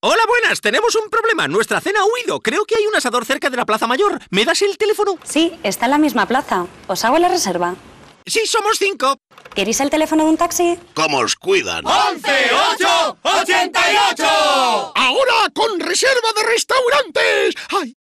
Hola, buenas, tenemos un problema. Nuestra cena ha huido. Creo que hay un asador cerca de la Plaza Mayor. ¿Me das el teléfono? Sí, está en la misma plaza. Os hago la reserva. Sí, somos cinco. ¿Queréis el teléfono de un taxi? ¿Cómo os cuidan? ¡11, y ocho! Ahora con reserva de restaurantes. ¡Ay,